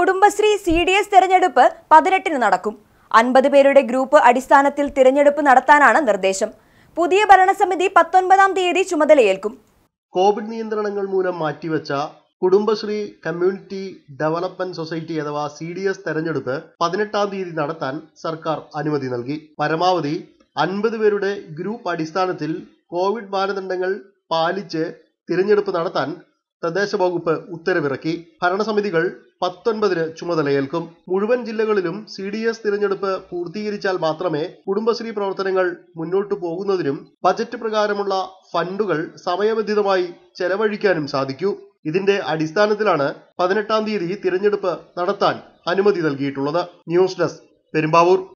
Kudumbashree C D S തെരഞ്ഞെടുപ്പ് പതിനെട്ടിന് നടക്കും അൻപത് പേരുടെ ഗ്രൂപ്പ് അടിസ്ഥാനത്തിൽ തിരഞ്ഞെടുപ്പ് നടത്താനാണ് നിർദ്ദേശം പുതിയ ഭരണസമിതി പത്തൊൻപതാം തീയതി ചുമതലയേൽക്കും കോവിഡ് നിയന്ത്രണങ്ങൾ മൂലം മാറ്റിവെച്ച കുടുംബശ്രീ കമ്മ്യൂണിറ്റി ഡെവലപ്മെന്റ് സൊസൈറ്റി അഥവാ സി ഡി എസ് തെരഞ്ഞെടുപ്പ് പതിനെട്ടാം തീയതി നടത്താൻ സർക്കാർ അനുമതി നൽകി പരമാവധി അൻപത് പേരുടെ ഗ്രൂപ്പ് അടിസ്ഥാനത്തിൽ കോവിഡ് മാനദണ്ഡങ്ങൾ പാലിച്ച് തിരഞ്ഞെടുപ്പ് നടത്താൻ തദ്ദേശ വകുപ്പ് ഉത്തരവിറക്കി ഭരണസമിതികൾ പത്തൊൻപതിന് ചുമതലയേൽക്കും മുഴുവൻ ജില്ലകളിലും സി ഡി എസ് തിരഞ്ഞെടുപ്പ് പൂർത്തീകരിച്ചാൽ മാത്രമേ കുടുംബശ്രീ പ്രവർത്തനങ്ങൾ മുന്നോട്ടു പോകുന്നതിനും ബജറ്റ് പ്രകാരമുള്ള ഫണ്ടുകൾ സമയബന്ധിതമായി ചെലവഴിക്കാനും സാധിക്കൂ ഇതിന്റെ അടിസ്ഥാനത്തിലാണ് പതിനെട്ടാം തീയതി തിരഞ്ഞെടുപ്പ് നടത്താൻ അനുമതി നൽകിയിട്ടുള്ളത് ന്യൂസ് ഡെസ്ക് പെരുമ്പാവൂർ